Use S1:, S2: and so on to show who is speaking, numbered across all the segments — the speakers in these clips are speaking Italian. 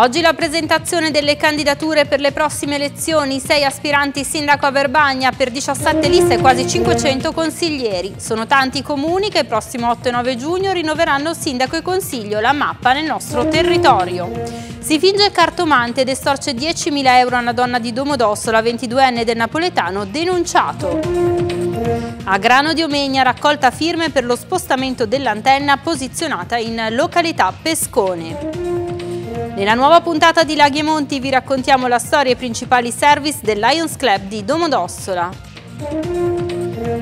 S1: Oggi la presentazione delle candidature per le prossime elezioni, 6 aspiranti sindaco a Verbagna per 17 liste e quasi 500 consiglieri. Sono tanti i comuni che il prossimo 8 e 9 giugno rinnoveranno sindaco e consiglio, la mappa nel nostro territorio. Si finge cartomante ed estorce 10.000 euro a una donna di Domodossola, 22enne del napoletano, denunciato. A Grano di Omegna raccolta firme per lo spostamento dell'antenna posizionata in località Pescone. Nella nuova puntata di Laghi e Monti vi raccontiamo la storia e i principali service del Lions Club di Domodossola.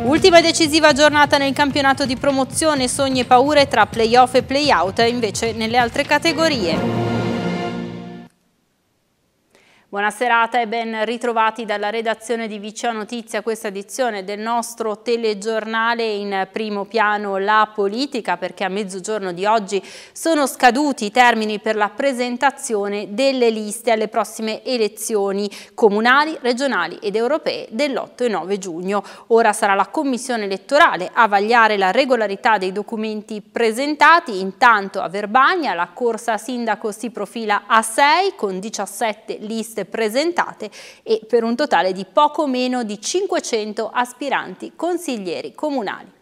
S1: Ultima e decisiva giornata nel campionato di promozione, sogni e paure tra playoff e playout, invece nelle altre categorie. Buona serata e ben ritrovati dalla redazione di Viceo Notizia, questa edizione del nostro telegiornale in primo piano la politica perché a mezzogiorno di oggi sono scaduti i termini per la presentazione delle liste alle prossime elezioni comunali, regionali ed europee dell'8 e 9 giugno. Ora sarà la commissione elettorale a vagliare la regolarità dei documenti presentati, intanto a Verbagna la corsa sindaco si profila a 6 con 17 liste liste presentate e per un totale di poco meno di 500 aspiranti consiglieri comunali.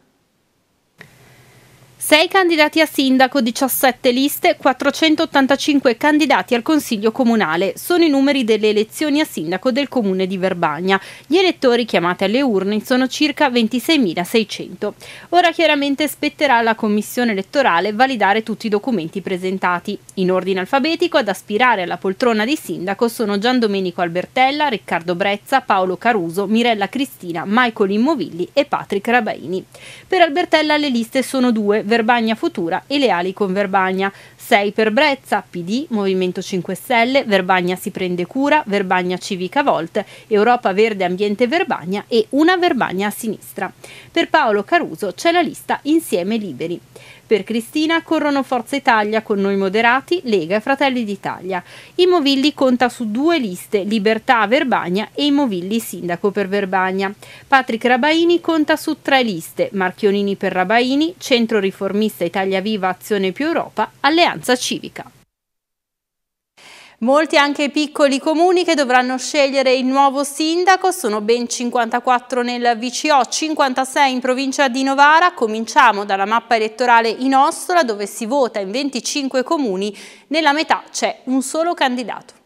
S1: 6 candidati a sindaco, 17 liste, 485 candidati al Consiglio Comunale. Sono i numeri delle elezioni a sindaco del Comune di Verbagna. Gli elettori chiamati alle urne sono circa 26.600. Ora chiaramente spetterà alla Commissione elettorale validare tutti i documenti presentati. In ordine alfabetico ad aspirare alla poltrona di sindaco sono Gian Domenico Albertella, Riccardo Brezza, Paolo Caruso, Mirella Cristina, Michael Immovilli e Patrick Rabaini. Per Albertella le liste sono due, Verbagna Futura e Le Ali con Verbagna, 6 per Brezza, PD, Movimento 5 Stelle, Verbagna si prende cura, Verbagna Civica Volt, Europa Verde Ambiente Verbagna e una Verbagna a sinistra. Per Paolo Caruso c'è la lista Insieme Liberi. Per Cristina corrono Forza Italia con Noi Moderati, Lega e Fratelli d'Italia. I Movilli conta su due liste, Libertà Verbagna e I Movilli Sindaco per Verbagna. Patrick Rabaini conta su tre liste, Marchionini per Rabaini, Centro Riformista Italia Viva Azione più Europa, Alleanza Civica. Molti anche i piccoli comuni che dovranno scegliere il nuovo sindaco, sono ben 54 nel VCO, 56 in provincia di Novara. Cominciamo dalla mappa elettorale in Ostola dove si vota in 25 comuni, nella metà c'è un solo
S2: candidato.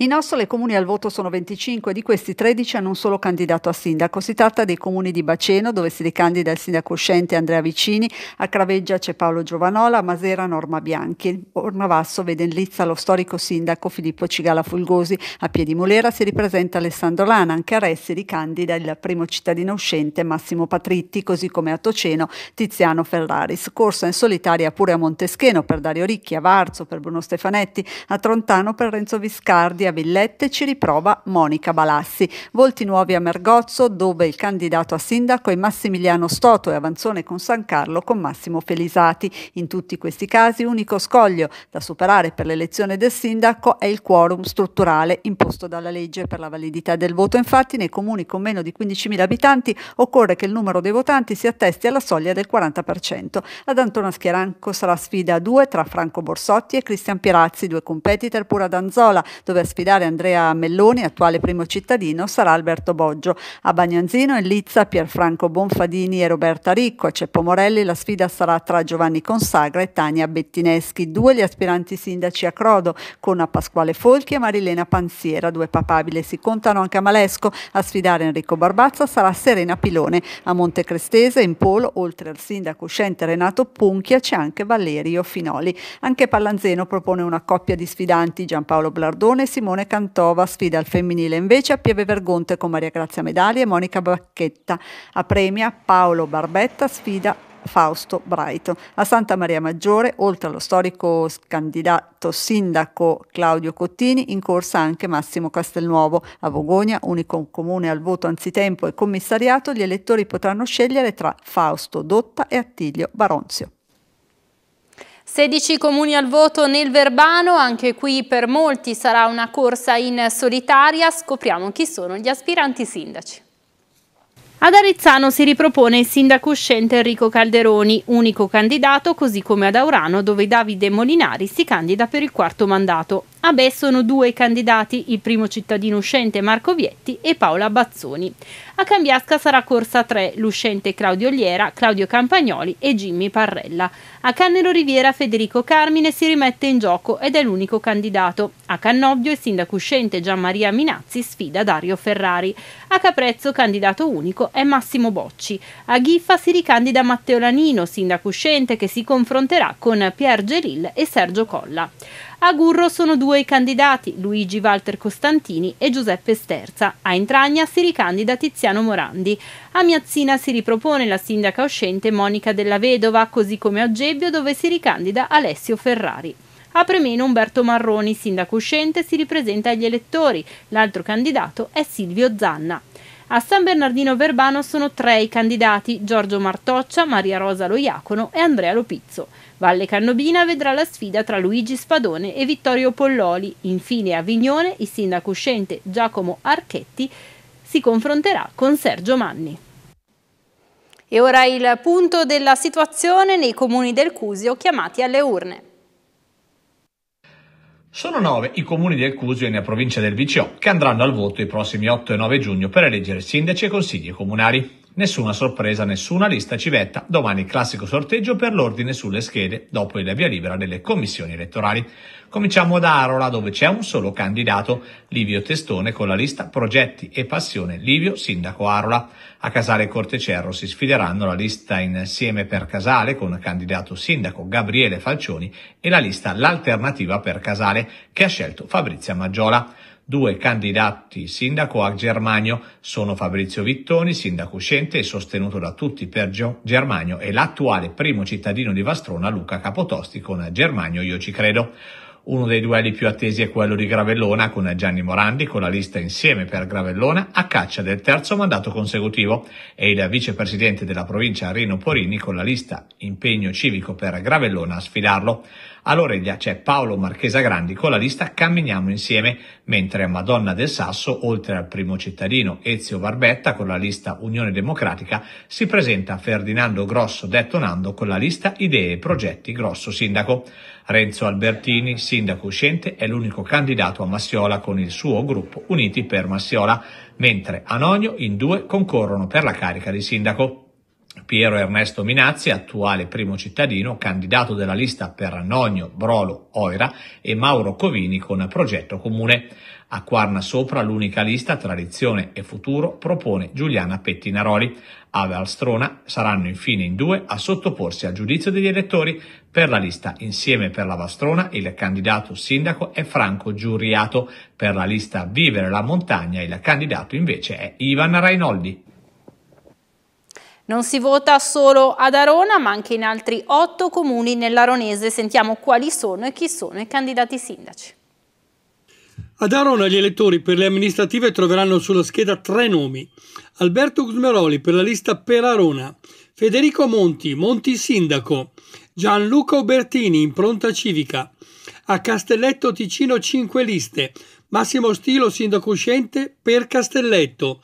S2: In Ossola i comuni al voto sono 25, di questi 13 hanno un solo candidato a sindaco. Si tratta dei comuni di Baceno, dove si ricandida il sindaco uscente Andrea Vicini, a Craveggia c'è Paolo Giovanola, a Masera Norma Bianchi. Ornavasso vede in lizza lo storico sindaco Filippo Cigala Fulgosi, a Piedimolera si ripresenta Alessandro Lana, anche a Re ricandida il primo cittadino uscente Massimo Patritti, così come a Toceno Tiziano Ferraris. Corsa in solitaria pure a Montescheno per Dario Ricchi, a Varzo per Bruno Stefanetti, a Trontano per Renzo Viscardi, Via Villette ci riprova Monica Balassi. Volti nuovi a Mergozzo, dove il candidato a sindaco è Massimiliano Stoto e Avanzone con San Carlo con Massimo Felisati. In tutti questi casi, unico scoglio da superare per l'elezione del sindaco è il quorum strutturale imposto dalla legge per la validità del voto. Infatti, nei comuni con meno di 15.000 abitanti occorre che il numero dei votanti si attesti alla soglia del 40%. Ad Antona Schieranco sarà sfida a due tra Franco Borsotti e Cristian Pirazzi, due competitor pur ad Anzola, dove ha ospitare Andrea Melloni, attuale primo cittadino, sarà Alberto Boggio. A Bagnanzino in Lizza Pierfranco Bonfadini e Roberta Ricco. A Ceppo Morelli la sfida sarà tra Giovanni Consagra e Tania Bettineschi, due gli aspiranti sindaci a Crodo, con a Pasquale Folchi e Marilena Panziera, due papabili. Si contano anche a Malesco. A sfidare Enrico Barbazza sarà Serena Pilone. A Montecristese in Polo, oltre al sindaco uscente Renato Punchia, c'è anche Valerio Finoli. Anche Pallanzeno propone una coppia di sfidanti Giampaolo Blardone e Simone Simone Cantova, sfida al femminile invece a Pieve Vergonte con Maria Grazia Medali e Monica Bacchetta, a premia Paolo Barbetta, sfida Fausto Braito. A Santa Maria Maggiore, oltre allo storico candidato sindaco Claudio Cottini, in corsa anche Massimo Castelnuovo. A Vogogna, unico comune al voto anzitempo e commissariato, gli elettori potranno scegliere tra Fausto Dotta e Attilio Baronzio.
S1: 16 comuni al voto nel Verbano, anche qui per molti sarà una corsa in solitaria, scopriamo chi sono gli aspiranti sindaci. Ad Arizzano si ripropone il sindaco uscente Enrico Calderoni, unico candidato, così come ad Aurano dove Davide Molinari si candida per il quarto mandato. A ah Be sono due i candidati, il primo cittadino uscente Marco Vietti e Paola Bazzoni. A Cambiasca sarà corsa 3 l'uscente Claudio Liera, Claudio Campagnoli e Jimmy Parrella. A Cannero Riviera Federico Carmine si rimette in gioco ed è l'unico candidato. A Cannobbio il sindaco uscente Gianmaria Minazzi sfida Dario Ferrari. A Caprezzo candidato unico è Massimo Bocci. A Giffa si ricandida Matteo Lanino, sindaco uscente che si confronterà con Pier Gelil e Sergio Colla. A Gurro sono due i candidati, Luigi Walter Costantini e Giuseppe Sterza. A Intragna si ricandida Tiziano Morandi. A Miazzina si ripropone la sindaca uscente Monica della Vedova, così come a Gebbio dove si ricandida Alessio Ferrari. A Premeno Umberto Marroni, sindaco uscente, si ripresenta agli elettori. L'altro candidato è Silvio Zanna. A San Bernardino Verbano sono tre i candidati, Giorgio Martoccia, Maria Rosa Loiacono e Andrea Lopizzo. Valle Cannobina vedrà la sfida tra Luigi Spadone e Vittorio Polloli. Infine a Vignone il sindaco uscente Giacomo Archetti si confronterà con Sergio Manni. E ora il punto della situazione nei comuni del Cusio chiamati alle urne.
S3: Sono nove i comuni del Cusio e nella provincia del Vicio che andranno al voto i prossimi 8 e 9 giugno per eleggere sindaci e consigli comunali. Nessuna sorpresa, nessuna lista civetta. Domani classico sorteggio per l'ordine sulle schede, dopo il via libera delle commissioni elettorali. Cominciamo da Arola, dove c'è un solo candidato, Livio Testone, con la lista Progetti e Passione Livio Sindaco Arola. A Casale Cortecerro si sfideranno la lista Insieme per Casale, con candidato sindaco Gabriele Falcioni, e la lista L'Alternativa per Casale, che ha scelto Fabrizia Maggiola. Due candidati sindaco a Germanio sono Fabrizio Vittoni, sindaco uscente e sostenuto da tutti per Germanio e l'attuale primo cittadino di Vastrona Luca Capotosti con Germanio Io ci credo. Uno dei duelli più attesi è quello di Gravellona con Gianni Morandi con la lista insieme per Gravellona a caccia del terzo mandato consecutivo e il vicepresidente della provincia Rino Porini con la lista impegno civico per Gravellona a sfidarlo. A Lorelia c'è Paolo Marchesa Grandi con la lista Camminiamo insieme, mentre a Madonna del Sasso, oltre al primo cittadino Ezio Barbetta con la lista Unione Democratica, si presenta Ferdinando Grosso detto Nando con la lista Idee e Progetti Grosso Sindaco. Renzo Albertini, sindaco uscente, è l'unico candidato a Massiola con il suo gruppo Uniti per Massiola, mentre Anonio in due concorrono per la carica di sindaco. Piero Ernesto Minazzi, attuale primo cittadino, candidato della lista per Nogno, Brolo, Oira e Mauro Covini con Progetto Comune. A Quarna Sopra l'unica lista Tradizione e Futuro propone Giuliana Pettinaroli. A Valstrona saranno infine in due a sottoporsi al giudizio degli elettori. Per la lista Insieme per la Valstrona il candidato sindaco è Franco Giuriato. Per la lista Vivere la montagna il candidato invece è Ivan Rainoldi.
S1: Non si vota solo ad Arona, ma anche in altri otto comuni nell'Aronese. Sentiamo quali sono e chi sono i candidati sindaci.
S4: Ad Arona gli elettori per le amministrative troveranno sulla scheda tre nomi. Alberto Gusmeroli per la lista per Arona, Federico Monti, Monti Sindaco, Gianluca Obertini, impronta civica, a Castelletto Ticino 5 liste, Massimo Stilo, sindaco uscente per Castelletto,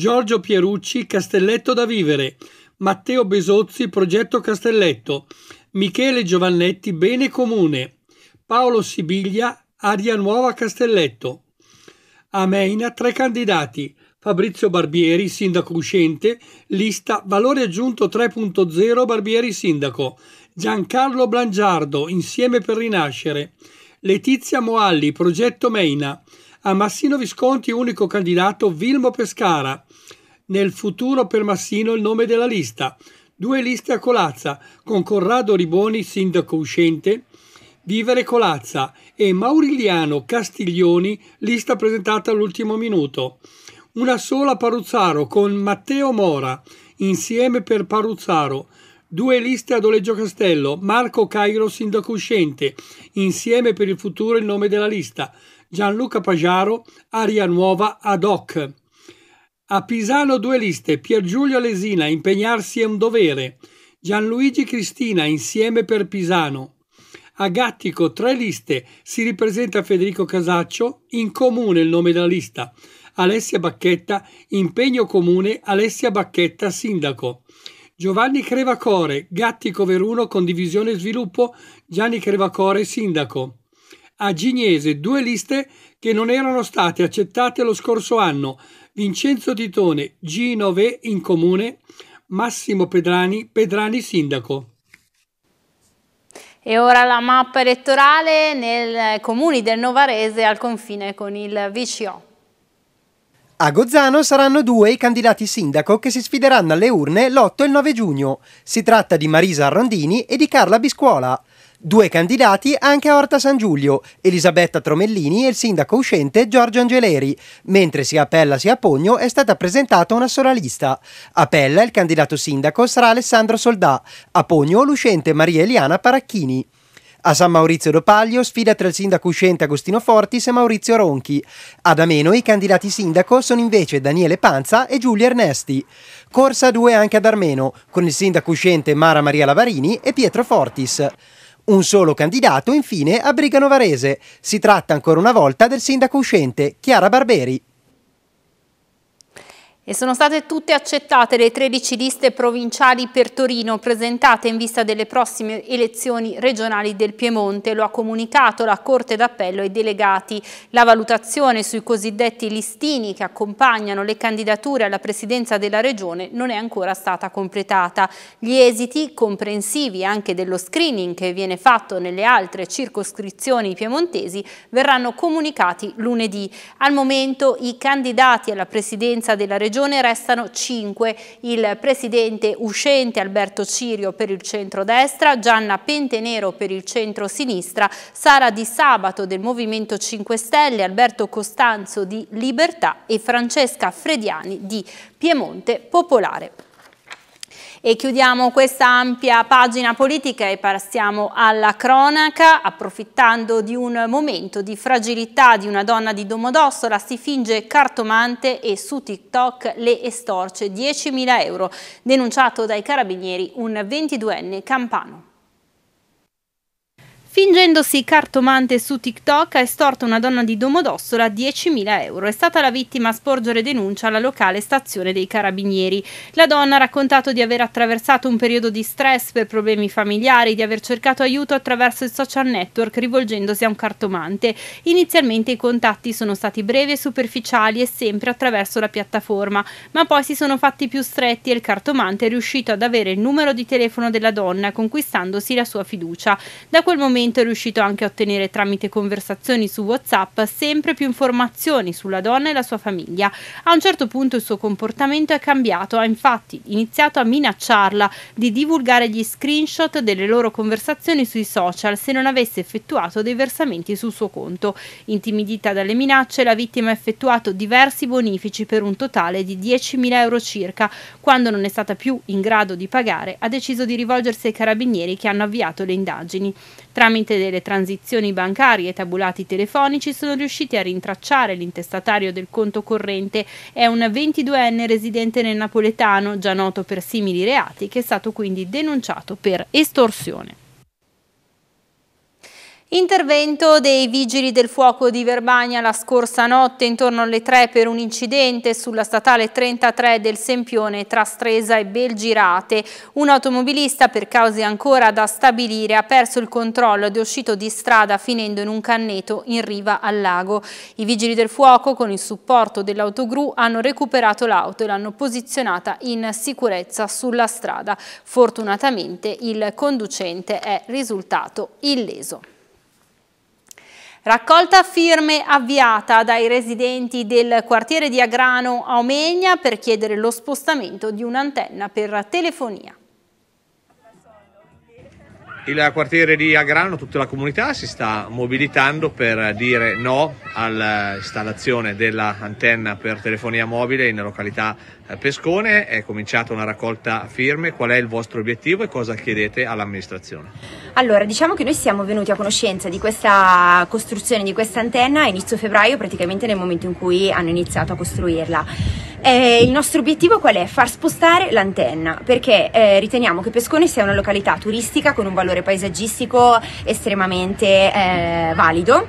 S4: Giorgio Pierucci Castelletto da vivere, Matteo Besozzi Progetto Castelletto, Michele Giovannetti Bene Comune, Paolo Sibiglia Aria Nuova Castelletto. A Meina tre candidati, Fabrizio Barbieri, sindaco uscente, lista Valore aggiunto 3.0 Barbieri sindaco, Giancarlo Blangiardo, Insieme per rinascere, Letizia Moalli, Progetto Meina, a Massino Visconti unico candidato Vilmo Pescara, nel futuro per Massino il nome della lista. Due liste a Colazza, con Corrado Riboni, sindaco uscente, Vivere Colazza e Maurigliano Castiglioni, lista presentata all'ultimo minuto. Una sola Paruzzaro con Matteo Mora, insieme per Paruzzaro. Due liste a Doleggio Castello, Marco Cairo sindaco uscente, insieme per il futuro il nome della lista, Gianluca Pagiaro, Aria Nuova ad hoc. A Pisano due liste, Pier Giulio Lesina, impegnarsi è un dovere. Gianluigi Cristina, insieme per Pisano. A Gattico tre liste, si ripresenta Federico Casaccio, in comune il nome della lista. Alessia Bacchetta, impegno comune, Alessia Bacchetta, sindaco. Giovanni Crevacore, Gattico Veruno, condivisione e sviluppo, Gianni Crevacore, sindaco. A Gignese due liste che non erano state accettate lo scorso anno, Vincenzo Titone, G9 in comune, Massimo Pedrani, Pedrani sindaco.
S1: E ora la mappa elettorale nei comuni del Novarese al confine con il VCO.
S4: A Gozzano saranno due i candidati sindaco che si sfideranno alle urne l'8 e il 9 giugno. Si tratta di Marisa Arrondini e di Carla Biscuola. Due candidati anche a Orta San Giulio, Elisabetta Tromellini e il sindaco uscente Giorgio Angeleri, mentre sia a Pella sia a Pogno è stata presentata una sola lista. A Pella il candidato sindaco sarà Alessandro Soldà, a Pogno l'uscente Maria Eliana Paracchini. A San Maurizio d'Opaglio sfida tra il sindaco uscente Agostino Fortis e Maurizio Ronchi. Ad Ameno i candidati sindaco sono invece Daniele Panza e Giulio Ernesti. Corsa 2 anche ad Armeno, con il sindaco uscente Mara Maria Lavarini e Pietro Fortis. Un solo candidato infine a Brigano Varese. Si tratta ancora una volta del sindaco uscente Chiara Barberi.
S1: E sono state tutte accettate le 13 liste provinciali per Torino presentate in vista delle prossime elezioni regionali del Piemonte, lo ha comunicato la Corte d'Appello ai delegati. La valutazione sui cosiddetti listini che accompagnano le candidature alla presidenza della Regione non è ancora stata completata. Gli esiti, comprensivi anche dello screening che viene fatto nelle altre circoscrizioni piemontesi, verranno comunicati lunedì. Al momento i candidati alla presidenza della Regione regione restano 5 il presidente uscente Alberto Cirio per il centro-destra, Gianna Pentenero per il centro-sinistra, Sara Di Sabato del Movimento 5 Stelle, Alberto Costanzo di Libertà e Francesca Frediani di Piemonte Popolare. E chiudiamo questa ampia pagina politica e passiamo alla cronaca, approfittando di un momento di fragilità di una donna di Domodossola, si finge cartomante e su TikTok le estorce 10.000 euro, denunciato dai carabinieri un 22enne campano. Fingendosi cartomante su TikTok ha estorto una donna di Domodossola 10.000 euro. È stata la vittima a sporgere denuncia alla locale stazione dei carabinieri. La donna ha raccontato di aver attraversato un periodo di stress per problemi familiari, di aver cercato aiuto attraverso il social network rivolgendosi a un cartomante. Inizialmente i contatti sono stati brevi e superficiali e sempre attraverso la piattaforma, ma poi si sono fatti più stretti e il cartomante è riuscito ad avere il numero di telefono della donna, conquistandosi la sua fiducia. Da quel momento momento è riuscito anche a ottenere tramite conversazioni su WhatsApp sempre più informazioni sulla donna e la sua famiglia. A un certo punto il suo comportamento è cambiato, ha infatti iniziato a minacciarla di divulgare gli screenshot delle loro conversazioni sui social se non avesse effettuato dei versamenti sul suo conto. Intimidita dalle minacce, la vittima ha effettuato diversi bonifici per un totale di 10.000 euro circa. Quando non è stata più in grado di pagare, ha deciso di rivolgersi ai carabinieri che hanno avviato le indagini. Tramite delle transizioni bancarie e tabulati telefonici sono riusciti a rintracciare l'intestatario del conto corrente. È un 22enne residente nel napoletano, già noto per simili reati, che è stato quindi denunciato per estorsione. Intervento dei vigili del fuoco di Verbania la scorsa notte intorno alle 3 per un incidente sulla statale 33 del Sempione tra Stresa e Belgirate. Un automobilista per cause ancora da stabilire ha perso il controllo ed è uscito di strada finendo in un canneto in riva al lago. I vigili del fuoco con il supporto dell'autogru hanno recuperato l'auto e l'hanno posizionata in sicurezza sulla strada. Fortunatamente il conducente è risultato illeso. Raccolta firme avviata dai residenti del quartiere di Agrano a Omegna per chiedere lo spostamento di un'antenna per telefonia.
S3: Il quartiere di Agrano, tutta la comunità si sta mobilitando per dire no all'installazione dell'antenna per telefonia mobile in località Pescone è cominciata una raccolta firme, qual è il vostro obiettivo e cosa chiedete all'amministrazione?
S5: Allora, diciamo che noi siamo venuti a conoscenza di questa costruzione di questa antenna a inizio febbraio, praticamente nel momento in cui hanno iniziato a costruirla. Eh, il nostro obiettivo qual è? Far spostare l'antenna, perché eh, riteniamo che Pescone sia una località turistica con un valore paesaggistico estremamente eh, valido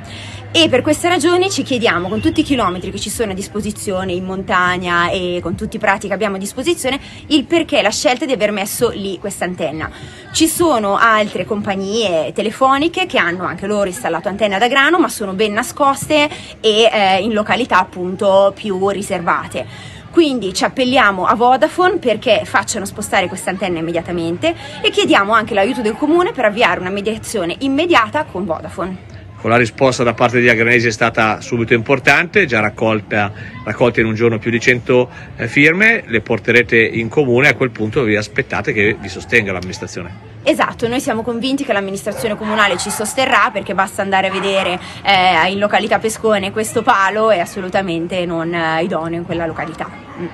S5: e per questa ragione ci chiediamo, con tutti i chilometri che ci sono a disposizione in montagna e con tutti i prati che abbiamo a disposizione, il perché la scelta di aver messo lì questa antenna. Ci sono altre compagnie telefoniche che hanno anche loro installato antenne da grano, ma sono ben nascoste e eh, in località appunto più riservate. Quindi ci appelliamo a Vodafone perché facciano spostare questa antenna immediatamente e chiediamo anche l'aiuto del comune per avviare una mediazione immediata con Vodafone
S3: con la risposta da parte di Agranesi è stata subito importante, già raccolta, raccolta in un giorno più di 100 eh, firme, le porterete in comune e a quel punto vi aspettate che vi sostenga l'amministrazione.
S5: Esatto, noi siamo convinti che l'amministrazione comunale ci sosterrà perché basta andare a vedere eh, in località Pescone questo palo è assolutamente non eh, idoneo in quella località. Mm.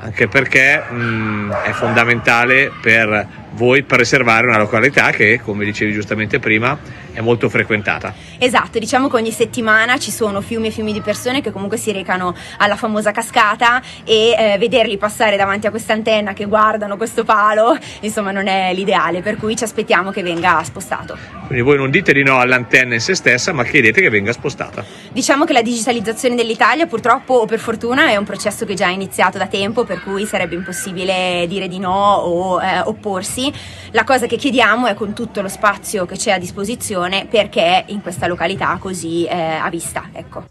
S3: Anche perché mm, è fondamentale per voi preservare una località che, come dicevi giustamente prima, è molto frequentata.
S5: Esatto, diciamo che ogni settimana ci sono fiumi e fiumi di persone che comunque si recano alla famosa cascata e eh, vederli passare davanti a questa antenna che guardano questo palo, insomma non è l'ideale, per cui ci aspettiamo che venga spostato.
S3: Quindi voi non dite di no all'antenna in se stessa, ma chiedete che venga spostata.
S5: Diciamo che la digitalizzazione dell'Italia purtroppo o per fortuna è un processo che già è iniziato da tempo, per cui sarebbe impossibile dire di no o eh, opporsi. La cosa che chiediamo è con tutto lo spazio che c'è a disposizione attenzione perché in questa località così eh, a vista. Ecco.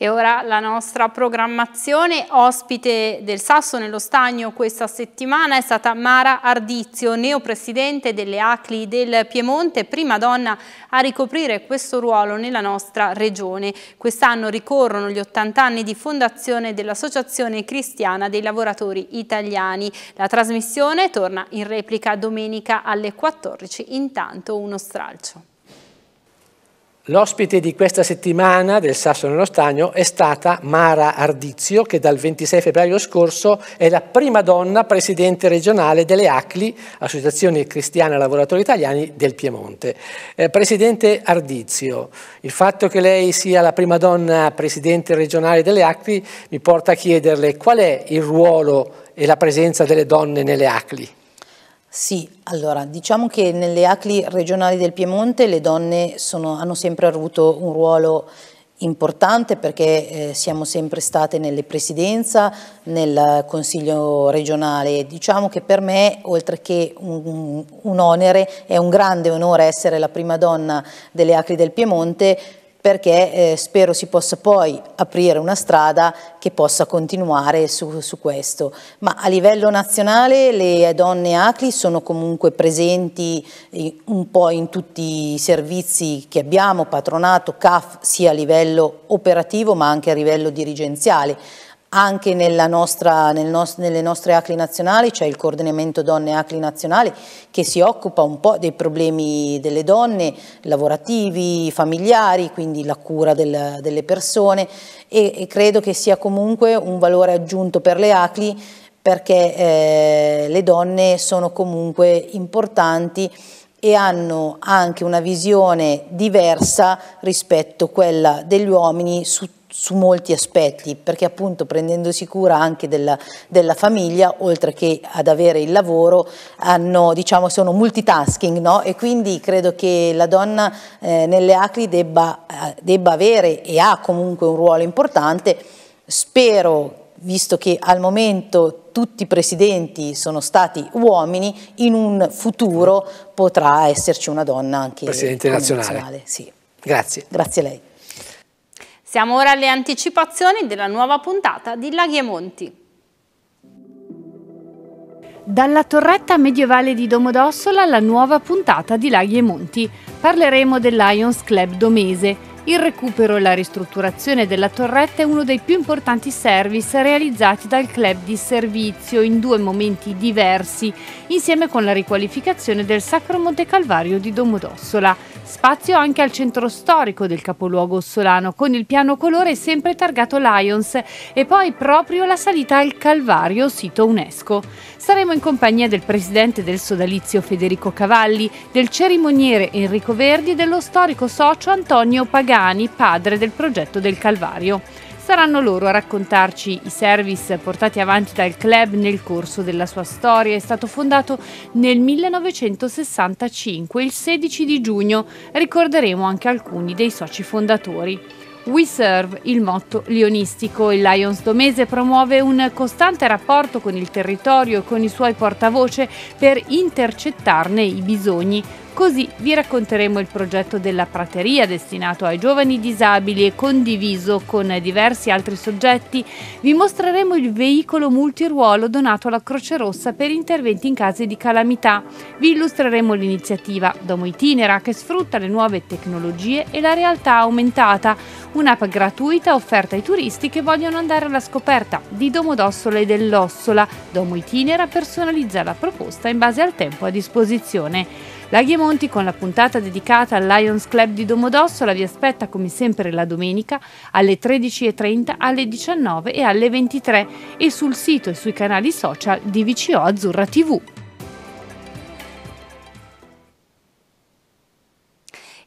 S1: E ora la nostra programmazione ospite del Sasso nello Stagno questa settimana è stata Mara Ardizio, neopresidente delle ACLI del Piemonte, prima donna a ricoprire questo ruolo nella nostra regione. Quest'anno ricorrono gli 80 anni di fondazione dell'Associazione Cristiana dei Lavoratori Italiani. La trasmissione torna in replica domenica alle 14, intanto uno stralcio.
S6: L'ospite di questa settimana del Sasso nello Stagno è stata Mara Ardizio, che dal 26 febbraio scorso è la prima donna presidente regionale delle ACLI, Associazione Cristiana Lavoratori Italiani del Piemonte. Eh, presidente Ardizio, il fatto che lei sia la prima donna presidente regionale delle ACLI mi porta a chiederle qual è il ruolo e la presenza delle donne nelle ACLI.
S7: Sì, allora diciamo che nelle ACLI regionali del Piemonte le donne sono, hanno sempre avuto un ruolo importante perché eh, siamo sempre state nelle presidenza, nel consiglio regionale. Diciamo che per me, oltre che un, un onere, è un grande onore essere la prima donna delle Acri del Piemonte perché eh, spero si possa poi aprire una strada che possa continuare su, su, questo. Ma a livello nazionale le donne ACLI sono comunque presenti eh, un po' in tutti i servizi che abbiamo, patronato, CAF, sia a livello operativo ma anche a livello dirigenziale anche nostra, nel nos, nelle nostre ACLI nazionali, cioè il coordinamento donne ACLI nazionali, che si occupa un po' dei problemi delle donne, lavorativi, familiari, quindi la cura del, delle persone e, e, credo che sia comunque un valore aggiunto per le ACLI perché eh, le donne sono comunque importanti e hanno anche una visione diversa rispetto a quella degli uomini su su molti aspetti, perché appunto prendendosi cura anche della, della famiglia, oltre che ad avere il lavoro, hanno, diciamo, sono multitasking no? e quindi credo che la donna eh, nelle ACLI debba, eh, debba avere e ha comunque un ruolo importante. Spero visto che al momento tutti i presidenti sono stati uomini, in un futuro potrà esserci una donna anche Presidente nazionale. nazionale sì. Grazie. Grazie a lei.
S1: Siamo ora alle anticipazioni della nuova puntata di Laghi e Monti.
S8: Dalla torretta medievale di Domodossola alla nuova puntata di Laghi e Monti. Parleremo del Lions Club Domese, il recupero e la ristrutturazione della torretta è uno dei più importanti service realizzati dal club di servizio in due momenti diversi, insieme con la riqualificazione del Sacro Monte Calvario di Domodossola. Spazio anche al centro storico del capoluogo ossolano, con il piano colore sempre targato Lions e poi proprio la salita al Calvario, sito UNESCO. Saremo in compagnia del presidente del sodalizio Federico Cavalli, del cerimoniere Enrico Verdi e dello storico socio Antonio Pagani Milani, padre del progetto del Calvario. Saranno loro a raccontarci i service portati avanti dal club nel corso della sua storia. È stato fondato nel 1965, il 16 di giugno. Ricorderemo anche alcuni dei soci fondatori. We Serve, il motto lionistico. Il Lions Domese promuove un costante rapporto con il territorio e con i suoi portavoce per intercettarne i bisogni. Così vi racconteremo il progetto della prateria destinato ai giovani disabili e condiviso con diversi altri soggetti. Vi mostreremo il veicolo multiruolo donato alla Croce Rossa per interventi in casi di calamità. Vi illustreremo l'iniziativa Domo Itinera che sfrutta le nuove tecnologie e la realtà aumentata, un'app gratuita offerta ai turisti che vogliono andare alla scoperta di Domodossola e dell'Ossola. Domo Itinera personalizza la proposta in base al tempo a disposizione. La e Monti con la puntata dedicata al Lions Club di Domodossola vi aspetta come sempre la domenica alle 13.30, alle 19 e alle 23 e sul sito e sui canali social di VCO Azzurra TV.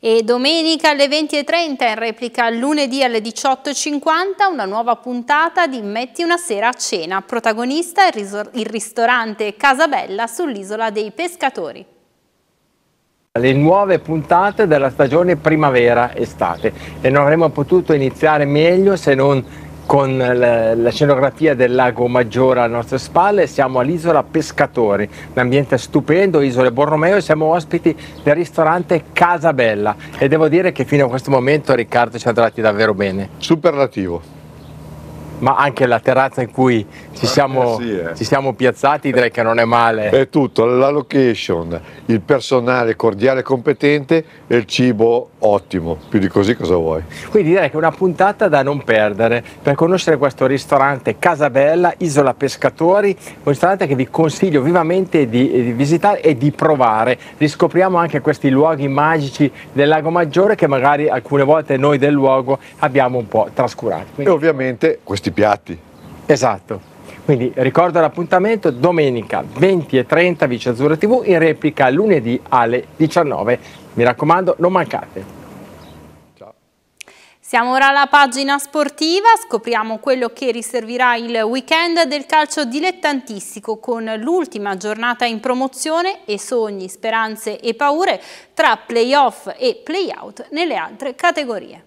S8: e domenica
S1: alle 20.30 in replica lunedì alle 18.50 una nuova puntata di Metti una sera a cena, protagonista il, il ristorante Casabella sull'isola dei pescatori
S9: le nuove puntate della stagione primavera-estate e non avremmo potuto iniziare meglio se non con la scenografia del lago Maggiore alle nostre spalle, siamo all'isola Pescatori, un ambiente stupendo, isole Borromeo, e siamo ospiti del ristorante Casabella e devo dire che fino a questo momento Riccardo ci ha tratti davvero bene. Superlativo ma anche la terrazza in cui ci siamo, eh sì, eh. Ci siamo piazzati direi che non è male. È tutto, la location, il personale cordiale e competente e il cibo ottimo,
S3: più di così cosa vuoi?
S9: Quindi direi che è una puntata da non perdere per conoscere questo ristorante Casabella, Isola Pescatori, un ristorante che vi consiglio vivamente di, eh, di visitare e di provare. Riscopriamo anche questi luoghi magici del Lago Maggiore che magari alcune volte noi del luogo abbiamo un po' trascurato. Quindi... E
S3: ovviamente questi tanti piatti.
S9: Esatto. Quindi ricordo l'appuntamento domenica 20.30 Vice Azzurra TV in replica lunedì alle 19. Mi raccomando, non mancate.
S1: Siamo ora alla pagina sportiva, scopriamo quello che riservirà il weekend del calcio dilettantistico con l'ultima giornata in promozione e sogni, speranze e paure tra playoff e playout nelle altre categorie.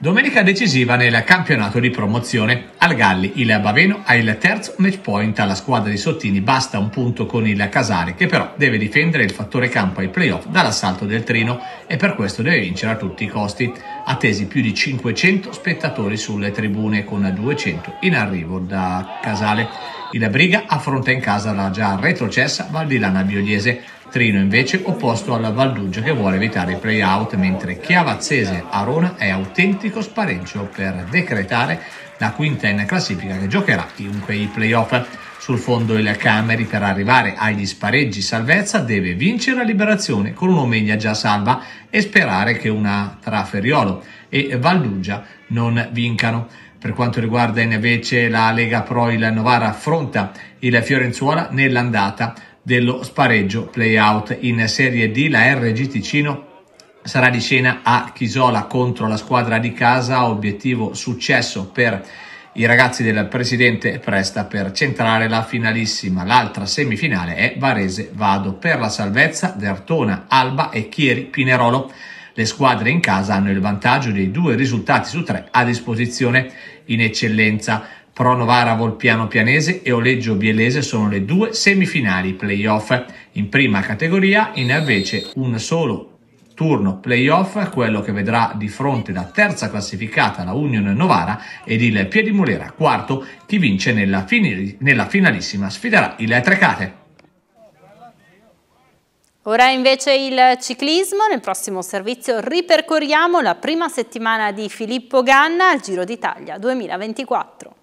S3: Domenica decisiva nel campionato di promozione. Al Galli il Baveno ha il terzo match point alla squadra di Sottini, basta un punto con il Casale, che però deve difendere il fattore campo ai playoff dall'assalto del Trino e per questo deve vincere a tutti i costi. Attesi più di 500 spettatori sulle tribune con 200 in arrivo da Casale. Il Briga affronta in casa la già retrocessa Valdilana Biogliese. Trino invece opposto alla Valdugia che vuole evitare i play-out, mentre Chiavazzese Arona è autentico spareggio per decretare la quinta in classifica che giocherà chiunque i play-off. Sul fondo il Cameri per arrivare agli spareggi salvezza deve vincere la liberazione con un'Omegna già salva e sperare che una tra Ferriolo e Valdugia non vincano. Per quanto riguarda invece la Lega Pro, il Novara affronta il Fiorenzuola nell'andata dello spareggio playout in Serie D. La RG Ticino sarà di scena a Chisola contro la squadra di casa, obiettivo successo per i ragazzi del presidente Presta per centrare la finalissima. L'altra semifinale è Varese-Vado per la salvezza Dertona, Alba e Chieri-Pinerolo. Le squadre in casa hanno il vantaggio dei due risultati su tre a disposizione in eccellenza. Pro Novara Volpiano Pianese e Oleggio Bielese sono le due semifinali playoff. In prima categoria invece un solo turno playoff, quello che vedrà di fronte la terza classificata, la Union Novara, ed il Piedimulera quarto, chi vince nella, fini, nella finalissima sfiderà il Trecate.
S1: Ora invece il ciclismo, nel prossimo servizio ripercorriamo la prima settimana di Filippo Ganna al Giro d'Italia 2024.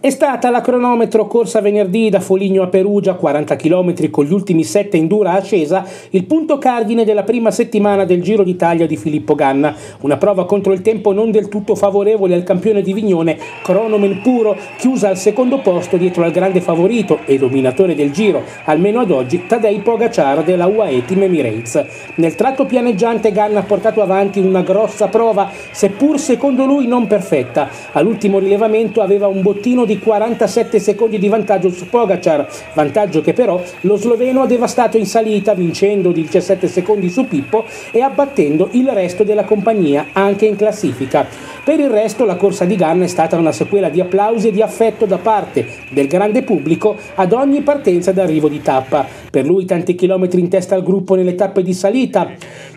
S6: È stata la cronometro corsa venerdì da Foligno a Perugia, 40 km con gli ultimi 7 in dura ascesa, il punto cardine della prima settimana del Giro d'Italia di Filippo Ganna. Una prova contro il tempo non del tutto favorevole al campione di Vignone, Cronomen Puro, chiusa al secondo posto dietro al grande favorito e dominatore del Giro, almeno ad oggi, Tadei Pogacar della UAE Team Emirates. Nel tratto pianeggiante Ganna ha portato avanti una grossa prova, seppur secondo lui non perfetta. All'ultimo rilevamento aveva un bottino di 47 secondi di vantaggio su Pogacar, vantaggio che però lo sloveno ha devastato in salita vincendo di 17 secondi su Pippo e abbattendo il resto della compagnia anche in classifica. Per il resto la corsa di Ganna è stata una sequela di applausi e di affetto da parte del grande pubblico ad ogni partenza d'arrivo di tappa. Per lui tanti chilometri in testa al gruppo nelle tappe di salita,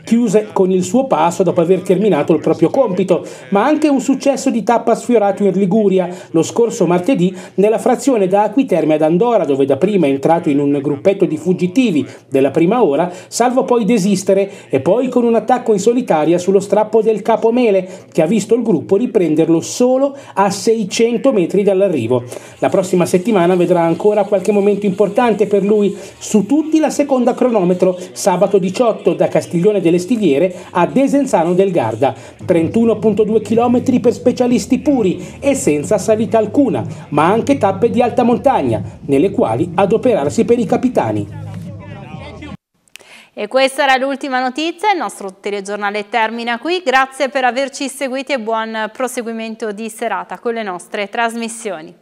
S6: chiuse con il suo passo dopo aver terminato il proprio compito, ma anche un successo di tappa sfiorato in Liguria lo scorso martedì nella frazione da Aquiterme ad Andorra, dove da prima è entrato in un gruppetto di fuggitivi della prima ora, salvo poi desistere e poi con un attacco in solitaria sullo strappo del Capomele che ha visto il gruppo gruppo di solo a 600 metri dall'arrivo. La prossima settimana vedrà ancora qualche momento importante per lui, su tutti la seconda cronometro, sabato 18 da Castiglione delle Stiviere a Desenzano del Garda, 31.2 km per specialisti puri e senza salita alcuna, ma anche tappe di alta montagna, nelle quali adoperarsi per i capitani.
S1: E questa era l'ultima notizia, il nostro telegiornale termina qui, grazie per averci seguiti e buon proseguimento di serata con le nostre trasmissioni.